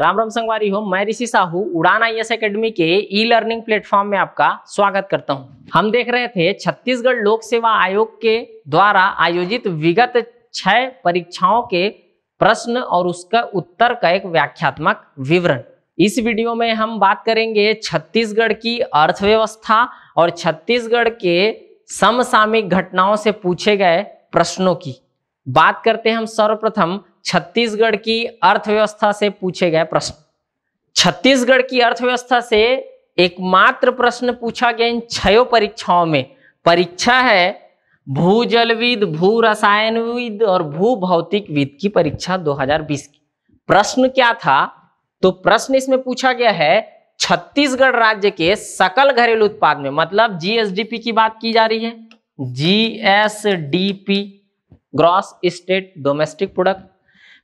राम राम संगवारी हो मैं ऋषि साहू उड़ान आई एस अकेडमी के ई लर्निंग प्लेटफॉर्म में आपका स्वागत करता हूं। हम देख रहे थे छत्तीसगढ़ लोक सेवा आयोग के द्वारा आयोजित विगत छह परीक्षाओं के प्रश्न और उसका उत्तर का एक व्याख्यात्मक विवरण इस वीडियो में हम बात करेंगे छत्तीसगढ़ की अर्थव्यवस्था और छत्तीसगढ़ के समसामिक घटनाओं से पूछे गए प्रश्नों की बात करते हैं हम सर्वप्रथम छत्तीसगढ़ की अर्थव्यवस्था से पूछे गए प्रश्न छत्तीसगढ़ की अर्थव्यवस्था से एकमात्र प्रश्न पूछा गया इन छयों परीक्षाओं में परीक्षा है भूजलविद भू रसायनविद और भू भौतिकविद की परीक्षा 2020 की प्रश्न क्या था तो प्रश्न इसमें पूछा गया है छत्तीसगढ़ राज्य के सकल घरेलू उत्पाद में मतलब जीएसडीपी की बात की जा रही है GSDP gross state domestic product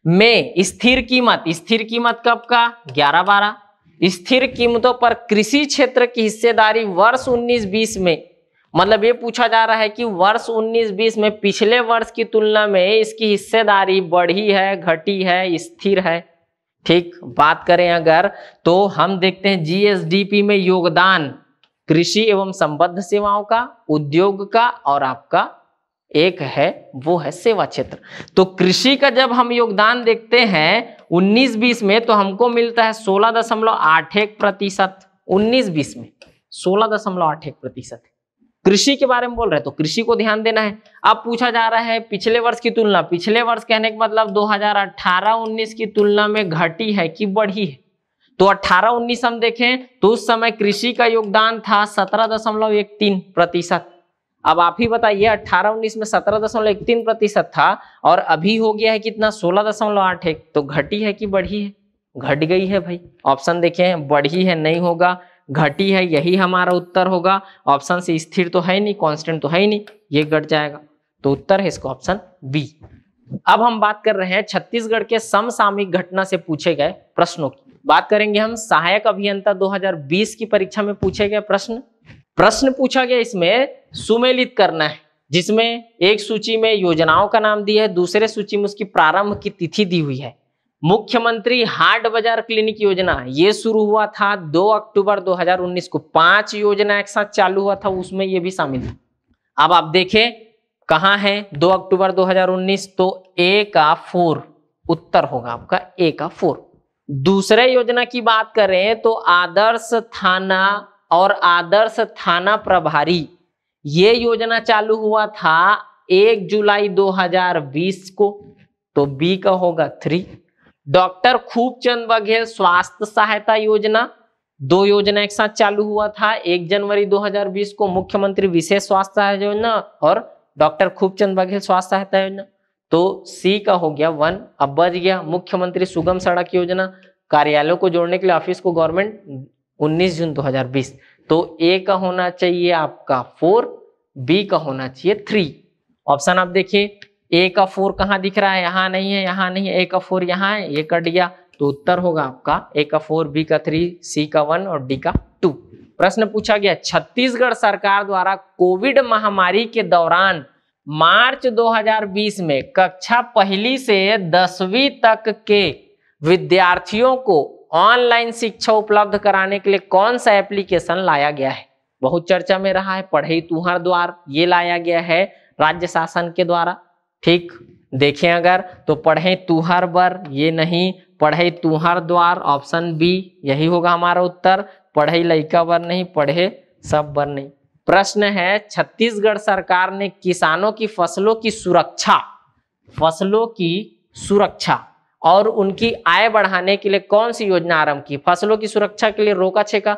में स्थिर कीमत स्थिर कीमत कब का ग्यारह बारह स्थिर कीमतों पर कृषि क्षेत्र की हिस्सेदारी वर्ष उन्नीस बीस में मतलब ये पूछा जा रहा है कि वर्ष उन्नीस बीस में पिछले वर्ष की तुलना में इसकी हिस्सेदारी बढ़ी है घटी है स्थिर है ठीक बात करें अगर तो हम देखते हैं जीएसडीपी में योगदान कृषि एवं संबद्ध सेवाओं का उद्योग का और आपका एक है वो है सेवा क्षेत्र तो कृषि का जब हम योगदान देखते हैं 19-20 में तो हमको मिलता है सोलह दशमलव आठ एक प्रतिशत उन्नीस बीस में सोलह दशमलव आठ एक प्रतिशत कृषि के बारे में बोल रहे हैं तो कृषि को ध्यान देना है अब पूछा जा रहा है पिछले वर्ष की तुलना पिछले वर्ष कहने का मतलब 2018-19 की तुलना में घटी है कि बढ़ी है तो 18-19 हम देखें तो उस समय कृषि का योगदान था तीन प्रतिशत अब आप ही बताइए अट्ठारह उन्नीस में सत्रह दशमलव एक तीन प्रतिशत था और अभी हो गया है कितना सोलह दशमलव आठ एक तो घटी है कि बढ़ी है घट गई है भाई ऑप्शन देखे बढ़ी है नहीं होगा घटी है यही हमारा उत्तर होगा ऑप्शन से स्थिर तो है नहीं कांस्टेंट तो है ही नहीं ये घट जाएगा तो उत्तर है इसका ऑप्शन बी अब हम बात कर रहे हैं छत्तीसगढ़ के समसामयिक घटना से पूछे गए प्रश्नों की बात करेंगे हम सहायक अभियंता 2020 की परीक्षा में पूछे गए प्रश्न प्रश्न पूछा गया इसमें सुमेलित करना है जिसमें एक सूची में योजनाओं का नाम दिया है दूसरे सूची में उसकी प्रारंभ की तिथि दी हुई है मुख्यमंत्री हार्ड बाजार क्लिनिक योजना ये शुरू हुआ था 2 अक्टूबर 2019 को पांच योजना एक साथ चालू हुआ था उसमें ये भी शामिल था अब आप देखें कहाँ है 2 अक्टूबर 2019 तो ए का फोर उत्तर होगा आपका ए का फोर दूसरे योजना की बात करें तो आदर्श थाना और आदर्श थाना प्रभारी ये योजना चालू हुआ था एक जुलाई 2020 को तो बी का होगा थ्री डॉक्टर खूब चंद बघेल स्वास्थ्य सहायता योजना दो योजना एक साथ चालू हुआ था एक जनवरी 2020 को मुख्यमंत्री विशेष स्वास्थ्य सहायता योजना और डॉक्टर खूबचंद बघेल स्वास्थ्य सहायता योजना तो सी का हो गया वन अब बच गया मुख्यमंत्री सुगम सड़क योजना कार्यालयों को जोड़ने के लिए ऑफिस को गवर्नमेंट 19 जून 2020 तो ए का होना चाहिए आपका फोर बी का होना चाहिए थ्री ऑप्शन आप देखिए ए का फोर कहाँ दिख रहा है यहाँ नहीं है यहाँ नहीं है ए का फोर यहाँ है ये कट गया तो उत्तर होगा आपका ए का फोर बी का थ्री सी का वन और डी का टू प्रश्न पूछा गया छत्तीसगढ़ सरकार द्वारा कोविड महामारी के दौरान मार्च 2020 में कक्षा पहली से दसवीं तक के विद्यार्थियों को ऑनलाइन शिक्षा उपलब्ध कराने के लिए कौन सा एप्लीकेशन लाया गया है बहुत चर्चा में रहा है पढ़ई तुहार द्वार ये लाया गया है राज्य शासन के द्वारा ठीक देखें अगर तो पढ़े तुहर बर ये नहीं पढ़े तुहर द्वार ऑप्शन बी यही होगा हमारा उत्तर पढ़े लड़का बर नहीं पढ़े सब बर नहीं प्रश्न है छत्तीसगढ़ सरकार ने किसानों की फसलों की सुरक्षा फसलों की सुरक्षा और उनकी आय बढ़ाने के लिए कौन सी योजना आरंभ की फसलों की सुरक्षा के लिए रोका छेका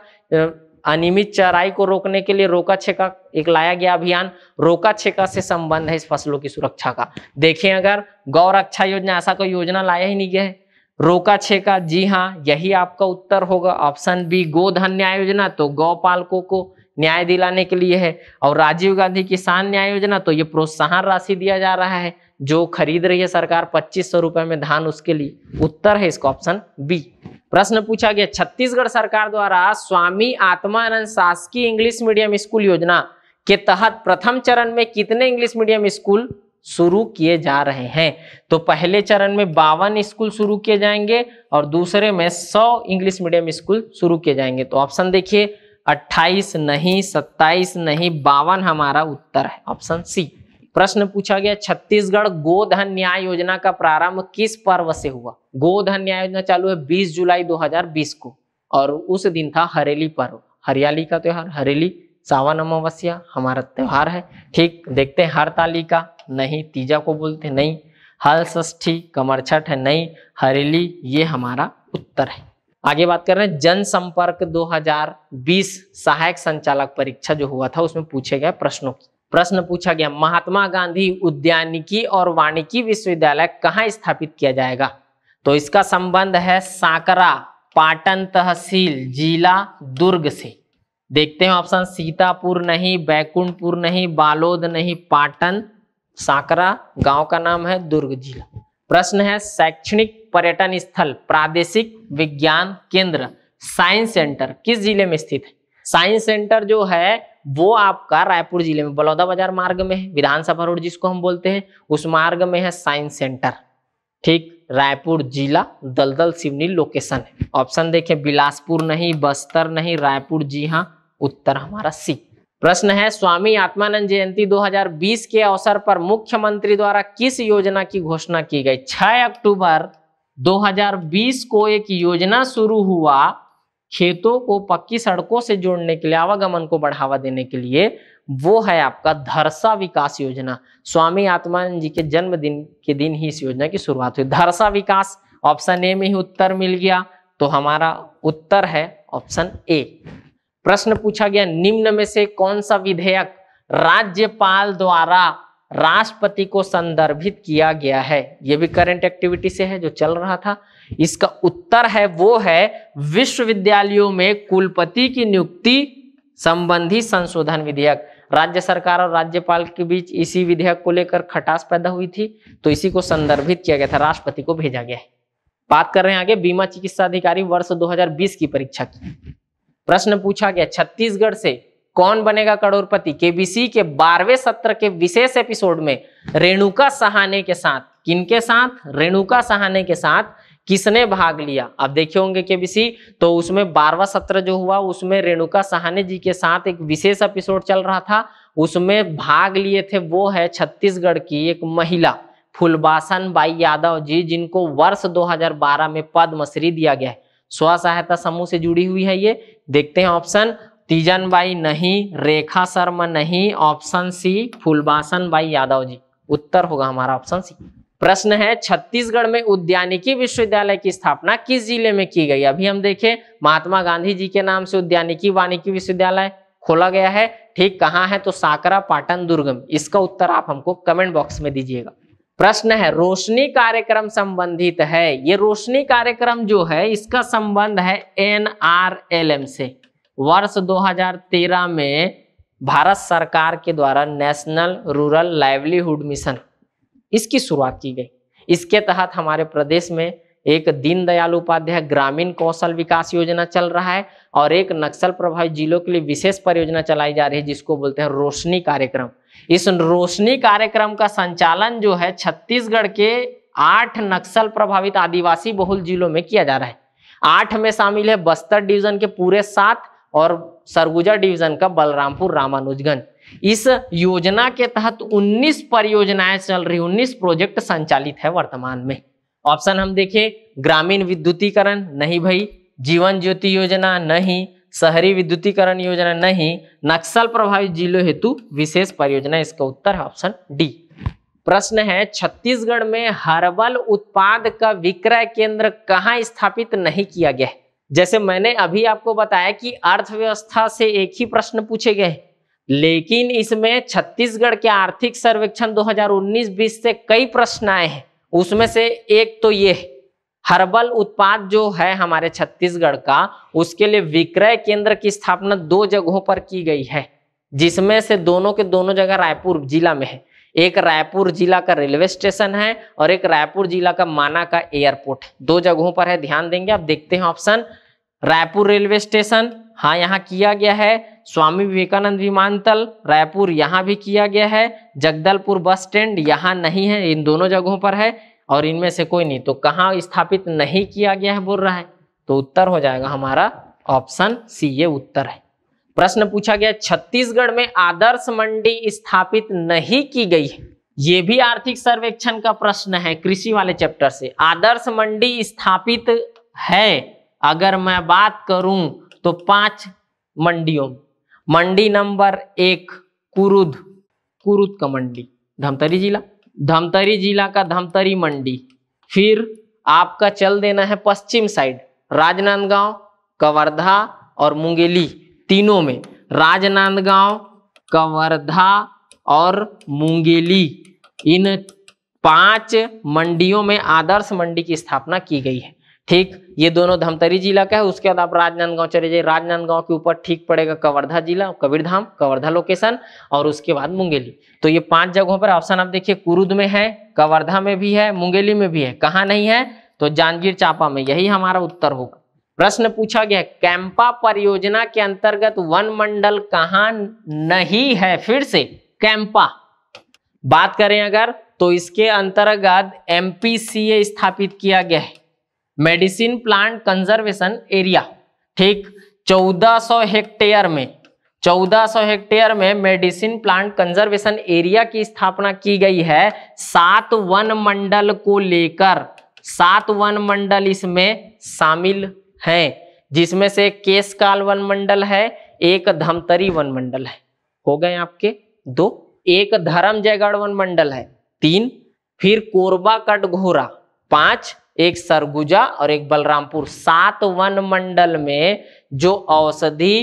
अनियमित चराई को रोकने के लिए रोका छेका एक लाया गया अभियान रोका छेका से संबंध है इस फसलों की सुरक्षा का देखें अगर गौ रक्षा योजना ऐसा कोई योजना लाया ही नहीं गया है रोका छेका जी हाँ यही आपका उत्तर होगा ऑप्शन बी गोधन न्याय योजना तो गौ पालकों को न्याय दिलाने के लिए है और राजीव गांधी किसान न्याय योजना तो ये प्रोत्साहन राशि दिया जा रहा है जो खरीद रही है सरकार पच्चीस सौ रुपए में धान उसके लिए उत्तर है इसका ऑप्शन बी प्रश्न पूछा गया छत्तीसगढ़ सरकार द्वारा स्वामी आत्मानंद शासकीय इंग्लिश मीडियम स्कूल योजना के तहत प्रथम चरण में कितने इंग्लिश मीडियम स्कूल शुरू किए जा रहे हैं तो पहले चरण में बावन स्कूल शुरू किए जाएंगे और दूसरे में 100 इंग्लिश मीडियम स्कूल शुरू किए जाएंगे तो ऑप्शन देखिए 28 नहीं 27 नहीं बावन हमारा उत्तर है ऑप्शन सी प्रश्न पूछा गया छत्तीसगढ़ गोधन न्याय योजना का प्रारंभ किस पर्व से हुआ गोधन न्याय योजना चालू है 20 जुलाई 2020 को और उस दिन था हरेली पर्व हरियाली का त्यौहार हरेली सावन अमावस्या हमारा त्यौहार है ठीक देखते हैं हड़ताली का नहीं तीजा को बोलते नहीं हल ष्ठी कमर छठ है नहीं हरेली ये हमारा उत्तर है आगे बात कर रहे हैं जनसंपर्क 2020 सहायक संचालक परीक्षा जो हुआ था उसमें पूछे गए प्रश्नों की प्रश्न पूछा गया महात्मा गांधी उद्यानिकी और वानिकी विश्वविद्यालय कहाँ स्थापित किया जाएगा तो इसका संबंध है साकरा पाटन तहसील जिला दुर्ग से देखते हैं ऑप्शन सीतापुर नहीं बैकुंठपुर नहीं बालोद नहीं पाटन साकरा गांव का नाम है दुर्ग जिला प्रश्न है शैक्षणिक पर्यटन स्थल प्रादेशिक विज्ञान केंद्र साइंस सेंटर किस जिले में स्थित है साइंस सेंटर जो है वो आपका रायपुर जिले में बलौदा बाजार मार्ग में है विधानसभा रोड जिसको हम बोलते हैं उस मार्ग में है साइंस सेंटर ठीक रायपुर जिला दलदल सिवनी लोकेशन है ऑप्शन देखें बिलासपुर नहीं बस्तर नहीं रायपुर जी हाँ उत्तर हमारा सी प्रश्न है स्वामी आत्मानंद जयंती 2020 के अवसर पर मुख्यमंत्री द्वारा किस योजना की घोषणा की गई 6 अक्टूबर 2020 को एक योजना शुरू हुआ खेतों को पक्की सड़कों से जोड़ने के लिए आवागमन को बढ़ावा देने के लिए वो है आपका धरसा विकास योजना स्वामी आत्मानंद जी के जन्मदिन के दिन ही इस योजना की शुरुआत हुई धरसा विकास ऑप्शन ए में ही उत्तर मिल गया तो हमारा उत्तर है ऑप्शन ए प्रश्न पूछा गया निम्न में से कौन सा विधेयक राज्यपाल द्वारा राष्ट्रपति को संदर्भित किया गया है यह भी करंट एक्टिविटी से है जो चल रहा था इसका उत्तर है वो है विश्वविद्यालयों में कुलपति की नियुक्ति संबंधी संशोधन विधेयक राज्य सरकार और राज्यपाल के बीच इसी विधेयक को लेकर खटास पैदा हुई थी तो इसी को संदर्भित किया गया था राष्ट्रपति को भेजा गया है बात कर रहे हैं आगे बीमा चिकित्सा अधिकारी वर्ष 2020 की परीक्षा की प्रश्न पूछा गया छत्तीसगढ़ से कौन बनेगा करोड़पति केबीसी के बारहवें सत्र के विशेष एपिसोड में रेणुका सहाने के साथ किनके साथ रेणुका सहाने के साथ किसने भाग लिया आप देखे होंगे केबीसी तो उसमें बारवा सत्र जो हुआ उसमें रेणुका सहाने जी के साथ एक विशेष एपिसोड चल रहा था उसमें भाग लिए थे वो है छत्तीसगढ़ की एक महिला फुलबासन बाई यादव जी जिनको वर्ष 2012 में पद्मश्री दिया गया है स्व सहायता समूह से जुड़ी हुई है ये देखते हैं ऑप्शन तीजन बाई नहीं रेखा शर्मा नहीं ऑप्शन सी फुलबासन बाई यादव जी उत्तर होगा हमारा ऑप्शन सी प्रश्न है छत्तीसगढ़ में उद्यानिकी विश्वविद्यालय की स्थापना किस जिले में की गई अभी हम देखें महात्मा गांधी जी के नाम से उद्यानिकी वानिकी विश्वविद्यालय खोला गया है ठीक कहाँ है तो साकरा पाटन दुर्गम इसका उत्तर आप हमको कमेंट बॉक्स में दीजिएगा प्रश्न है रोशनी कार्यक्रम संबंधित है ये रोशनी कार्यक्रम जो है इसका संबंध है एन से वर्ष 2013 में भारत सरकार के द्वारा नेशनल रूरल लाइवलीहुड मिशन इसकी शुरुआत की गई इसके तहत हमारे प्रदेश में एक दीनदयाल उपाध्याय ग्रामीण कौशल विकास योजना चल रहा है और एक नक्सल प्रभावित जिलों के लिए विशेष परियोजना चलाई जा रही है जिसको बोलते हैं रोशनी कार्यक्रम इस रोशनी कार्यक्रम का संचालन जो है छत्तीसगढ़ के आठ नक्सल प्रभावित आदिवासी बहुल जिलों में किया जा रहा है आठ में शामिल है बस्तर डिवीजन के पूरे सात और सरगुजा डिवीजन का बलरामपुर रामानुजगंज इस योजना के तहत 19 परियोजनाएं चल रही 19 प्रोजेक्ट संचालित है वर्तमान में ऑप्शन हम देखें ग्रामीण विद्युतीकरण नहीं भाई जीवन ज्योति योजना नहीं शहरी विद्युतीकरण योजना नहीं नक्सल प्रभावित जिलों हेतु विशेष परियोजना इसका उत्तर है ऑप्शन डी प्रश्न है छत्तीसगढ़ में हर्बल उत्पाद का विक्रय केंद्र कहाँ स्थापित नहीं किया गया है जैसे मैंने अभी आपको बताया कि अर्थव्यवस्था से एक ही प्रश्न पूछे गए लेकिन इसमें छत्तीसगढ़ के आर्थिक सर्वेक्षण 2019-20 से कई प्रश्न आए हैं उसमें से एक तो ये हर्बल उत्पाद जो है हमारे छत्तीसगढ़ का उसके लिए विक्रय केंद्र की स्थापना दो जगहों पर की गई है जिसमें से दोनों के दोनों जगह रायपुर जिला में है एक रायपुर जिला का रेलवे स्टेशन है और एक रायपुर जिला का माना का एयरपोर्ट दो जगहों पर है ध्यान देंगे आप देखते हैं ऑप्शन रायपुर रेलवे स्टेशन हाँ यहाँ किया गया है स्वामी विवेकानंद विमानतल रायपुर यहाँ भी किया गया है जगदलपुर बस स्टैंड यहाँ नहीं है इन दोनों जगहों पर है और इनमें से कोई नहीं तो कहाँ स्थापित नहीं किया गया है बोल रहा है तो उत्तर हो जाएगा हमारा ऑप्शन सी ये उत्तर है प्रश्न पूछा गया छत्तीसगढ़ में आदर्श मंडी स्थापित नहीं की गई है ये भी आर्थिक सर्वेक्षण का प्रश्न है कृषि वाले चैप्टर से आदर्श मंडी स्थापित है अगर मैं बात करूं तो पांच मंडियों मंडी नंबर एक कुरुद कुरुद का मंडी धमतरी जिला धमतरी जिला का धमतरी मंडी फिर आपका चल देना है पश्चिम साइड राजनांदगांव कवर्धा और मुंगेली तीनों में राजनांदगांव कवर्धा और मुंगेली इन पांच मंडियों में आदर्श मंडी की स्थापना की गई है ठीक ये दोनों धमतरी जिला का है उसके बाद आप राजनांदगांव चले जाइए राजनांदगांव के ऊपर ठीक पड़ेगा कवर्धा जिला कबीरधाम कवर्धा लोकेशन और उसके बाद मुंगेली तो ये पांच जगहों पर ऑप्शन आप देखिए कुरुद में है कवर्धा में भी है मुंगेली में भी है कहाँ नहीं है तो जांजगीर चांपा में यही हमारा उत्तर होगा प्रश्न पूछा गया कैंपा परियोजना के अंतर्गत वन मंडल कहा नहीं है फिर से कैंपा बात करें अगर तो इसके अंतर्गत एमपीसीए स्थापित किया गया है मेडिसिन प्लांट कंजर्वेशन एरिया ठीक 1400 हेक्टेयर में 1400 हेक्टेयर में मेडिसिन प्लांट कंजर्वेशन एरिया की स्थापना की गई है सात वन मंडल को लेकर सात वन मंडल इसमें शामिल हैं जिसमें से केशकाल वन मंडल है एक धमतरी वन मंडल है हो गए आपके दो एक धर्म जयगढ़ वन मंडल है तीन फिर कोरबा कटघोरा पांच एक सरगुजा और एक बलरामपुर सात वन मंडल में जो औषधि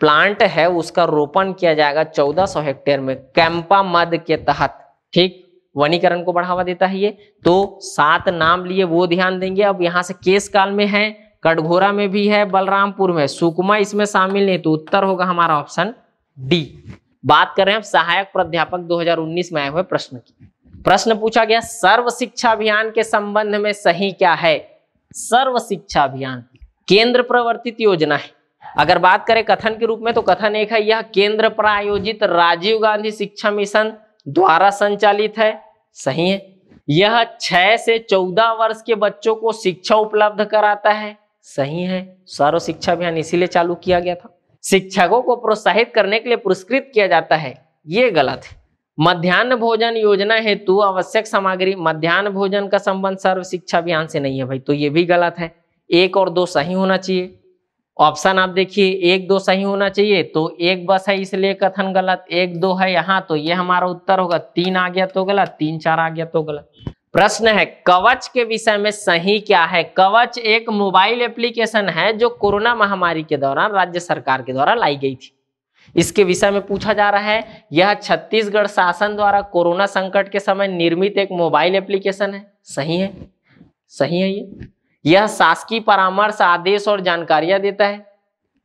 प्लांट है उसका रोपण किया जाएगा 1400 हेक्टेयर में कैंपा मद के तहत ठीक वनीकरण को बढ़ावा देता है ये तो सात नाम लिए वो ध्यान देंगे अब यहां से केस काल में है कटघोरा में भी है बलरामपुर में सुकमा इसमें शामिल नहीं तो उत्तर होगा हमारा ऑप्शन डी बात करें हम सहायक प्राध्यापक 2019 में आए हुए प्रश्न की प्रश्न पूछा गया सर्व शिक्षा अभियान के संबंध में सही क्या है सर्व शिक्षा अभियान केंद्र प्रवर्तित योजना है अगर बात करें कथन के रूप में तो कथन एक है यह केंद्र प्रायोजित राजीव गांधी शिक्षा मिशन द्वारा संचालित है सही है यह छह से चौदह वर्ष के बच्चों को शिक्षा उपलब्ध कराता है सही है सर्व शिक्षा अभियान इसीलिए चालू किया गया था शिक्षकों को प्रोत्साहित करने के लिए पुरस्कृत किया जाता है ये गलत है मध्यान्ह भोजन योजना हेतु आवश्यक सामग्री मध्यान्ह भोजन का संबंध सर्व शिक्षा अभियान से नहीं है भाई तो ये भी गलत है एक और दो सही होना चाहिए ऑप्शन आप देखिए एक दो सही होना चाहिए तो एक बस है इसलिए कथन गलत एक दो है यहाँ तो ये हमारा उत्तर होगा तीन आ गया तो गलत तीन चार आ गया तो गलत प्रश्न है कवच के विषय में सही क्या है कवच एक मोबाइल एप्लीकेशन है जो कोरोना महामारी के दौरान राज्य सरकार के द्वारा लाई गई थी इसके विषय में पूछा जा रहा है यह छत्तीसगढ़ शासन द्वारा कोरोना संकट के समय निर्मित एक मोबाइल एप्लीकेशन है सही है सही है ये यह शासकीय परामर्श आदेश और जानकारियां देता है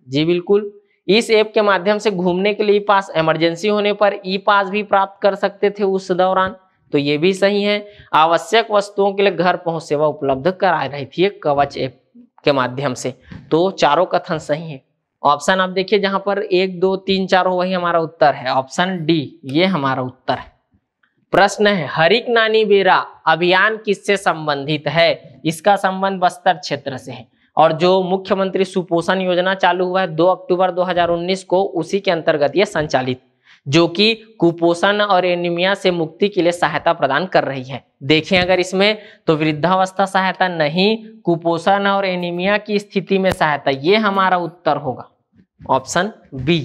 जी बिल्कुल इस ऐप के माध्यम से घूमने के लिए पास इमरजेंसी होने पर ई पास भी प्राप्त कर सकते थे उस दौरान तो ये भी सही है आवश्यक वस्तुओं के लिए घर पहुंच सेवा उपलब्ध करा रही थी कवच ऐप के माध्यम से तो चारों कथन सही है ऑप्शन आप देखिए जहां पर एक दो तीन चार हो वही हमारा उत्तर है ऑप्शन डी ये हमारा उत्तर है प्रश्न है हरिक नानी बेरा अभियान किससे संबंधित है इसका संबंध बस्तर क्षेत्र से है और जो मुख्यमंत्री सुपोषण योजना चालू हुआ है 2 अक्टूबर 2019 को उसी के अंतर्गत यह संचालित जो कि कुपोषण और एनीमिया से मुक्ति के लिए सहायता प्रदान कर रही है देखें अगर इसमें तो वृद्धावस्था सहायता नहीं कुपोषण और एनीमिया की स्थिति में सहायता ये हमारा उत्तर होगा ऑप्शन बी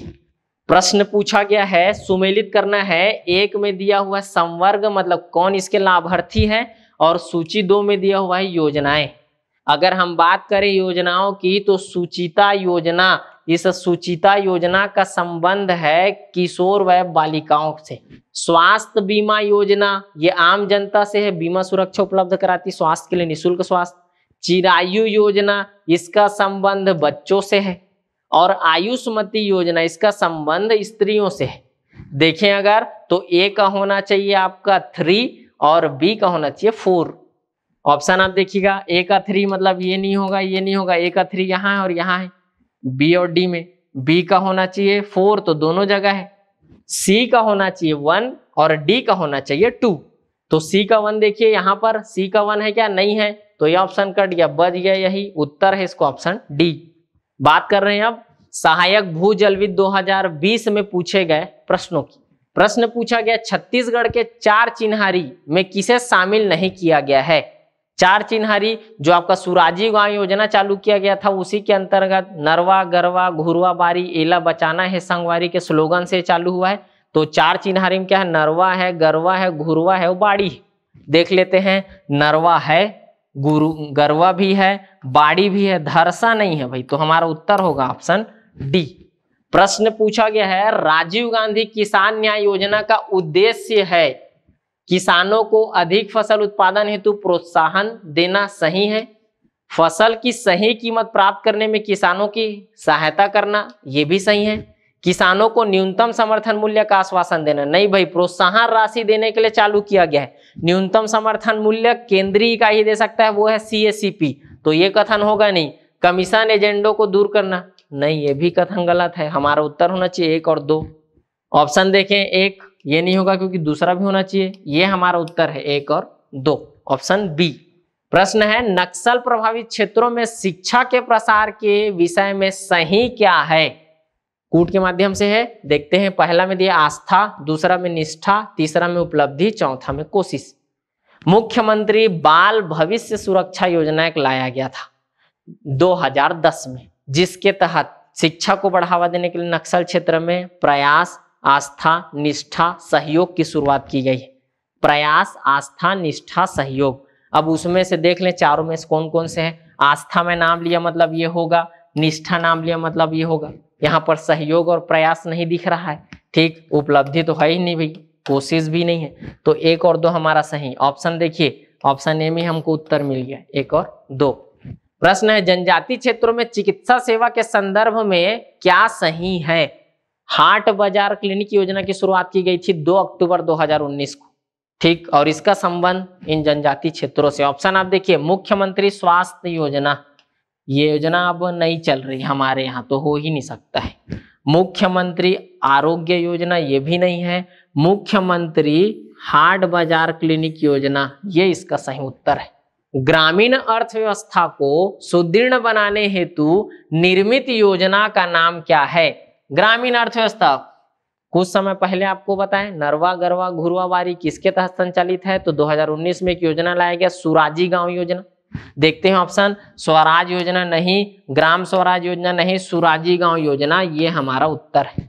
प्रश्न पूछा गया है सुमेलित करना है एक में दिया हुआ संवर्ग मतलब कौन इसके लाभार्थी है और सूची दो में दिया हुआ है योजनाएं अगर हम बात करें योजनाओं की तो सूचिता योजना इस सुचिता योजना का संबंध है किशोर व बालिकाओं से स्वास्थ्य बीमा योजना ये आम जनता से है बीमा सुरक्षा उपलब्ध कराती स्वास्थ्य के लिए निशुल्क स्वास्थ्य चिरायु योजना इसका संबंध बच्चों से है और आयुष्मती योजना इसका संबंध स्त्रियों से है देखें अगर तो ए का होना चाहिए आपका थ्री और बी का होना चाहिए फोर ऑप्शन आप देखिएगा ए का थ्री मतलब ये नहीं होगा ये नहीं होगा ए का थ्री यहाँ है और यहाँ है बी और डी में बी का होना चाहिए फोर तो दोनों जगह है सी का होना चाहिए वन और डी का होना चाहिए टू तो सी का वन देखिए यहां पर सी का वन है क्या नहीं है तो ये ऑप्शन कट गया बच गया यही उत्तर है इसको ऑप्शन डी बात कर रहे हैं अब सहायक भू जलविद बीस में पूछे गए प्रश्नों की प्रश्न पूछा गया छत्तीसगढ़ के चार चिन्हारी में किसे शामिल नहीं किया गया है चार चिन्हारी जो आपका सुराजी गांव योजना चालू किया गया था उसी के अंतर्गत नरवा गरवा घुरवा बारी एला बचाना है संगवारी के स्लोगन से चालू हुआ है तो चार चिन्हारी में क्या है नरवा है गरवा है घुरवा है और बाड़ी देख लेते हैं नरवा है गुरु गरवा भी है बाड़ी भी है धरसा नहीं है भाई तो हमारा उत्तर होगा ऑप्शन डी प्रश्न पूछा गया है राजीव गांधी किसान न्याय योजना का उद्देश्य है किसानों को अधिक फसल उत्पादन हेतु प्रोत्साहन देना सही है फसल की सही कीमत प्राप्त करने में किसानों की सहायता करना ये भी सही है किसानों को न्यूनतम समर्थन मूल्य का आश्वासन देना नहीं भाई प्रोत्साहन राशि देने के लिए चालू किया गया है न्यूनतम समर्थन मूल्य केंद्रीय इकाई दे सकता है वो है पी तो ये कथन होगा नहीं कमीशन एजेंडो को दूर करना नहीं ये भी कथन गलत है हमारा उत्तर होना चाहिए एक और दो ऑप्शन देखें एक ये नहीं होगा क्योंकि दूसरा भी होना चाहिए ये हमारा उत्तर है एक और दो ऑप्शन बी प्रश्न है नक्सल प्रभावित क्षेत्रों में शिक्षा के प्रसार के विषय में सही क्या है कूट के माध्यम से है देखते हैं पहला में दिया आस्था दूसरा में निष्ठा तीसरा में उपलब्धि चौथा में कोशिश मुख्यमंत्री बाल भविष्य सुरक्षा योजना एक लाया गया था 2010 में जिसके तहत शिक्षा को बढ़ावा देने के लिए नक्सल क्षेत्र में प्रयास आस्था निष्ठा सहयोग की शुरुआत की गई है प्रयास आस्था निष्ठा सहयोग अब उसमें से देख लें चारों में से कौन कौन से हैं आस्था में नाम लिया मतलब ये होगा निष्ठा नाम लिया मतलब ये होगा यहाँ पर सहयोग और प्रयास नहीं दिख रहा है ठीक उपलब्धि तो है ही नहीं भाई कोशिश भी नहीं है तो एक और दो हमारा सही ऑप्शन देखिए ऑप्शन ए में हमको उत्तर मिल गया एक और दो प्रश्न है जनजाति क्षेत्रों में चिकित्सा सेवा के संदर्भ में क्या सही है हाट बाजार क्लिनिक योजना की शुरुआत की गई थी 2 अक्टूबर 2019 को ठीक और इसका संबंध इन जनजाति क्षेत्रों से ऑप्शन आप देखिए मुख्यमंत्री स्वास्थ्य योजना ये योजना अब नहीं चल रही हमारे यहाँ तो हो ही नहीं सकता है मुख्यमंत्री आरोग्य योजना ये भी नहीं है मुख्यमंत्री हाट बाजार क्लिनिक योजना ये इसका सही उत्तर है ग्रामीण अर्थव्यवस्था को सुदृढ़ बनाने हेतु निर्मित योजना का नाम क्या है ग्रामीण अर्थव्यवस्था कुछ समय पहले आपको बताएं नरवा गरवा घुरवा बारी किसके तहत संचालित है तो 2019 में एक योजना लाया गया सुराजी गांव योजना देखते हैं ऑप्शन स्वराज योजना नहीं ग्राम स्वराज योजना नहीं सुराजी गांव योजना ये हमारा उत्तर है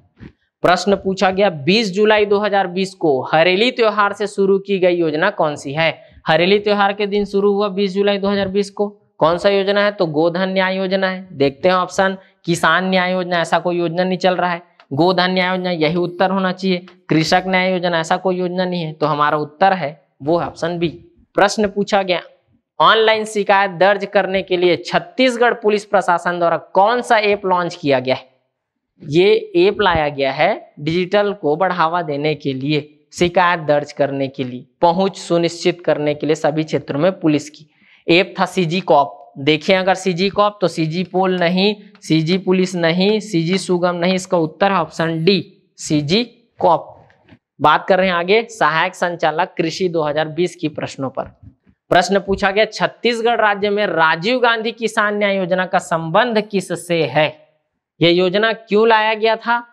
प्रश्न पूछा गया 20 जुलाई 2020 को हरेली त्योहार से शुरू की गई योजना कौन सी है हरेली त्योहार के दिन शुरू हुआ बीस जुलाई दो को कौन सा योजना है तो गोधन न्याय योजना है देखते हैं ऑप्शन किसान न्याय योजना ऐसा कोई योजना नहीं चल रहा है गोधन न्याय योजना यही उत्तर होना चाहिए कृषक न्याय योजना ऐसा कोई योजना नहीं है तो हमारा उत्तर है वो है ऑप्शन बी प्रश्न पूछा गया ऑनलाइन शिकायत दर्ज करने के लिए छत्तीसगढ़ पुलिस प्रशासन द्वारा कौन सा ऐप लॉन्च किया गया है ये ऐप लाया गया है डिजिटल को बढ़ावा देने के लिए शिकायत दर्ज करने के लिए पहुंच सुनिश्चित करने के लिए सभी क्षेत्रों में पुलिस की एक था सीजी कॉप देखिए अगर सीजी कॉप तो सीजी पोल नहीं सीजी पुलिस नहीं सीजी सुगम नहीं इसका उत्तर है ऑप्शन डी सीजी कॉप बात कर रहे हैं आगे सहायक संचालक कृषि 2020 की प्रश्नों पर प्रश्न पूछा गया छत्तीसगढ़ राज्य में राजीव गांधी किसान न्याय योजना का संबंध किससे है यह योजना क्यों लाया गया था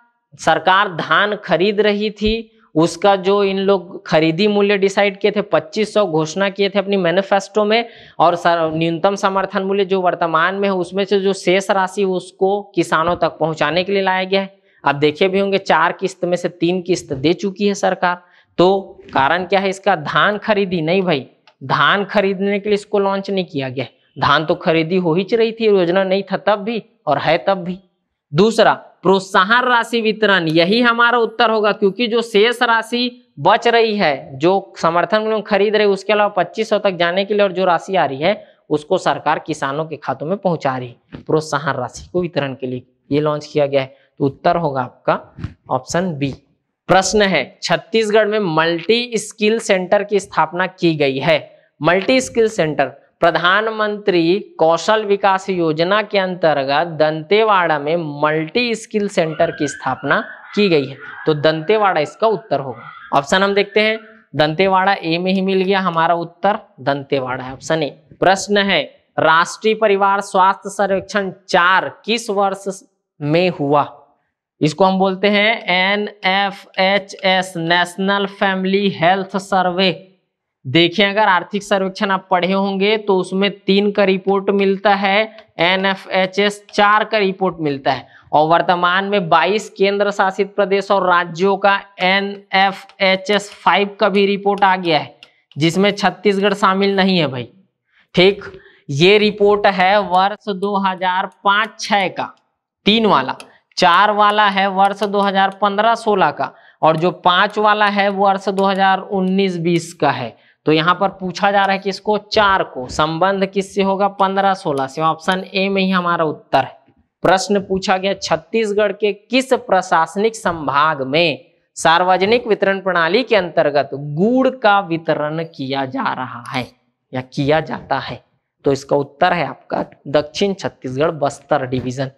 सरकार धान खरीद रही थी उसका जो इन लोग खरीदी मूल्य डिसाइड किए थे 2500 घोषणा किए थे अपनी मैनिफेस्टो में और न्यूनतम समर्थन मूल्य जो वर्तमान में है उसमें से जो शेष राशि उसको किसानों तक पहुंचाने के लिए लाया गया है आप देखे भी होंगे चार किस्त में से तीन किस्त दे चुकी है सरकार तो कारण क्या है इसका धान खरीदी नहीं भाई धान खरीदने के लिए इसको लॉन्च नहीं किया गया धान तो खरीदी हो ही रही थी योजना नहीं था तब भी और है तब भी दूसरा प्रोत्साहन राशि वितरण यही हमारा उत्तर होगा क्योंकि जो शेष राशि बच रही है जो समर्थन मूल्य खरीद रहे उसके अलावा पच्चीस तक जाने के लिए और जो राशि आ रही है उसको सरकार किसानों के खातों में पहुंचा रही प्रोत्साहन राशि को वितरण के लिए ये लॉन्च किया गया है तो उत्तर होगा आपका ऑप्शन बी प्रश्न है छत्तीसगढ़ में मल्टी स्किल सेंटर की स्थापना की गई है मल्टी स्किल सेंटर प्रधानमंत्री कौशल विकास योजना के अंतर्गत दंतेवाड़ा में मल्टी स्किल सेंटर की स्थापना की गई है तो दंतेवाड़ा इसका उत्तर होगा ऑप्शन हम देखते हैं दंतेवाड़ा ए में ही मिल गया हमारा उत्तर दंतेवाड़ा है ऑप्शन ए प्रश्न है राष्ट्रीय परिवार स्वास्थ्य सर्वेक्षण चार किस वर्ष में हुआ इसको हम बोलते हैं N F H S national family health survey देखिए अगर आर्थिक सर्वेक्षण आप पढ़े होंगे तो उसमें तीन का रिपोर्ट मिलता है एन एफ एच एस चार का रिपोर्ट मिलता है और वर्तमान में 22 केंद्र शासित प्रदेश और राज्यों का N F H S five का भी रिपोर्ट आ गया है जिसमें छत्तीसगढ़ शामिल नहीं है भाई ठीक ये रिपोर्ट है वर्ष 2005-6 का तीन वाला चार वाला है वर्ष 2015-16 का और जो पांच वाला है वो वर्ष 2019-20 का है तो यहाँ पर पूछा जा रहा है कि इसको चार को संबंध किससे होगा पंद्रह सोलह से ऑप्शन ए में ही हमारा उत्तर है प्रश्न पूछा गया छत्तीसगढ़ के किस प्रशासनिक संभाग में सार्वजनिक वितरण प्रणाली के अंतर्गत गुड़ का वितरण किया जा रहा है या किया जाता है तो इसका उत्तर है आपका दक्षिण छत्तीसगढ़ बस्तर डिवीजन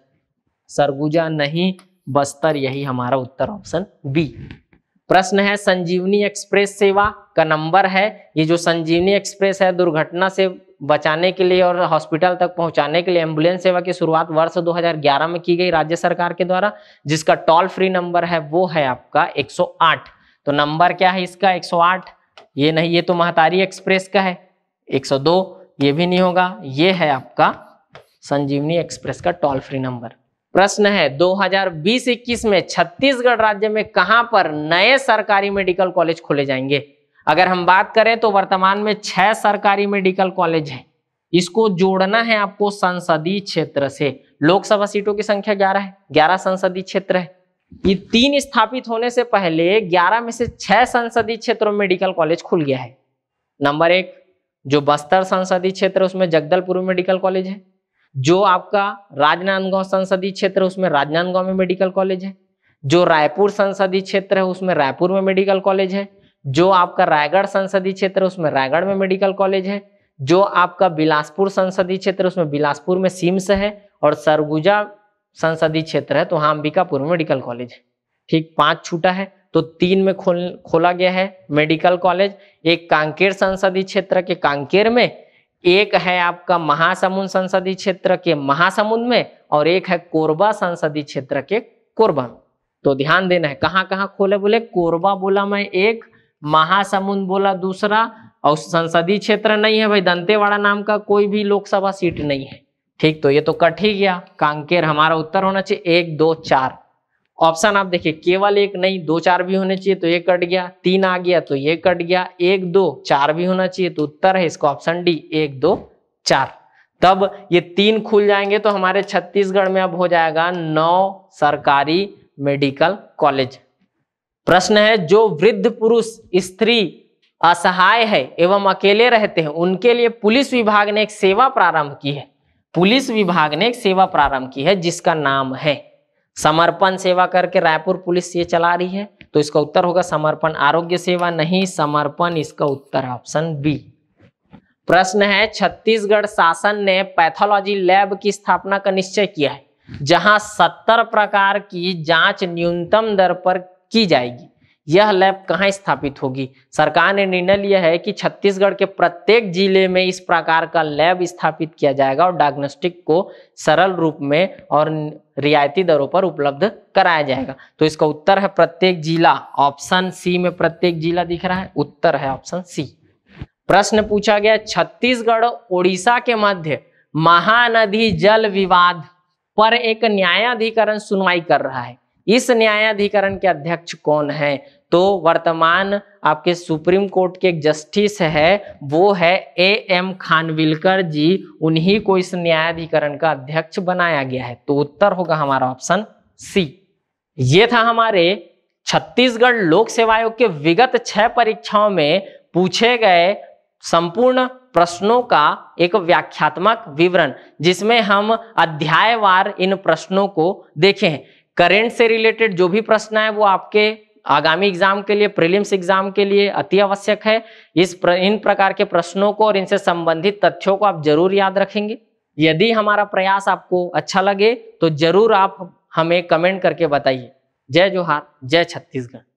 सरगुजा नहीं बस्तर यही हमारा उत्तर ऑप्शन बी प्रश्न है संजीवनी एक्सप्रेस सेवा का नंबर है ये जो संजीवनी एक्सप्रेस है दुर्घटना से बचाने के लिए और हॉस्पिटल तक पहुंचाने के लिए एम्बुलेंस सेवा की शुरुआत वर्ष 2011 में की गई राज्य सरकार के द्वारा जिसका टोल फ्री नंबर है वो है आपका 108 तो नंबर क्या है इसका 108 ये नहीं ये तो महतारी एक्सप्रेस का है 102 ये भी नहीं होगा ये है आपका संजीवनी एक्सप्रेस का टोल फ्री नंबर प्रश्न है 2020-21 में छत्तीसगढ़ राज्य में कहां पर नए सरकारी मेडिकल कॉलेज खोले जाएंगे अगर हम बात करें तो वर्तमान में छह सरकारी मेडिकल कॉलेज हैं इसको जोड़ना है आपको संसदीय क्षेत्र से लोकसभा सीटों की संख्या ग्यारह है ग्यारह संसदीय क्षेत्र है ये तीन स्थापित होने से पहले ग्यारह में से छह संसदीय क्षेत्रों में मेडिकल कॉलेज खुल गया है नंबर एक जो बस्तर संसदीय क्षेत्र उसमें जगदलपुर मेडिकल कॉलेज है जो आपका राजनांदगांव संसदीय क्षेत्र है उसमें राजनांदगांव में मेडिकल कॉलेज है जो रायपुर संसदीय क्षेत्र है उसमें रायपुर में मेडिकल कॉलेज है जो आपका रायगढ़ संसदीय क्षेत्र है उसमें रायगढ़ में मेडिकल कॉलेज है जो आपका बिलासपुर संसदीय क्षेत्र उसमें बिलासपुर में सिम्स है और सरगुजा संसदीय क्षेत्र है तो हाँ अंबिकापुर में मेडिकल कॉलेज है ठीक पांच छूटा है तो तीन में खोल खोला गया है मेडिकल कॉलेज एक कांकेर संसदीय क्षेत्र के कांकेर में एक है आपका महासमुंद संसदीय क्षेत्र के महासमुंद में और एक है कोरबा संसदीय क्षेत्र के कोरबा में तो ध्यान देना है कहाँ कहाँ खोले बोले कोरबा बोला मैं एक महासमुंद बोला दूसरा और संसदीय क्षेत्र नहीं है भाई दंतेवाड़ा नाम का कोई भी लोकसभा सीट नहीं है ठीक तो ये तो कट ही गया कांकेर हमारा उत्तर होना चाहिए एक दो चार ऑप्शन आप देखिए केवल एक नहीं दो चार भी होने चाहिए तो एक कट गया तीन आ गया तो ये कट गया एक दो चार भी होना चाहिए तो उत्तर है इसका ऑप्शन डी एक दो चार तब ये तीन खुल जाएंगे तो हमारे छत्तीसगढ़ में अब हो जाएगा नौ सरकारी मेडिकल कॉलेज प्रश्न है जो वृद्ध पुरुष स्त्री असहाय है एवं अकेले रहते हैं उनके लिए पुलिस विभाग ने एक सेवा प्रारंभ की है पुलिस विभाग ने एक सेवा प्रारंभ की है जिसका नाम है समर्पण सेवा करके रायपुर पुलिस ये चला रही है तो इसका उत्तर होगा समर्पण आरोग्य सेवा नहीं समर्पण इसका उत्तर ऑप्शन बी प्रश्न है छत्तीसगढ़ शासन ने पैथोलॉजी लैब की स्थापना का निश्चय किया है जहां सत्तर प्रकार की जांच न्यूनतम दर पर की जाएगी यह लैब कहाँ स्थापित होगी सरकार ने निर्णय लिया है कि छत्तीसगढ़ के प्रत्येक जिले में इस प्रकार का लैब स्थापित किया जाएगा और डायग्नोस्टिक को सरल रूप में और रियायती दरों पर उपलब्ध कराया जाएगा तो इसका उत्तर है प्रत्येक जिला ऑप्शन सी में प्रत्येक जिला दिख रहा है उत्तर है ऑप्शन सी प्रश्न पूछा गया छत्तीसगढ़ ओडिशा के मध्य महानदी जल विवाद पर एक न्यायाधिकरण सुनवाई कर रहा है इस न्यायाधिकरण के अध्यक्ष कौन है तो वर्तमान आपके सुप्रीम कोर्ट के एक जस्टिस है वो है ए एम खानविलकर जी उन्हीं को इस न्यायाधिकरण का अध्यक्ष बनाया गया है तो उत्तर होगा हमारा ऑप्शन सी ये था हमारे छत्तीसगढ़ लोक सेवा आयोग के विगत छह परीक्षाओं में पूछे गए संपूर्ण प्रश्नों का एक व्याख्यात्मक विवरण जिसमें हम अध्यायवार इन प्रश्नों को देखे हैं करेंट से रिलेटेड जो भी प्रश्न है वो आपके आगामी एग्जाम के लिए प्रीलिम्स एग्जाम के लिए अति आवश्यक है इस प्र, इन प्रकार के प्रश्नों को और इनसे संबंधित तथ्यों को आप जरूर याद रखेंगे यदि हमारा प्रयास आपको अच्छा लगे तो जरूर आप हमें कमेंट करके बताइए जय जोहार जय छत्तीसगढ़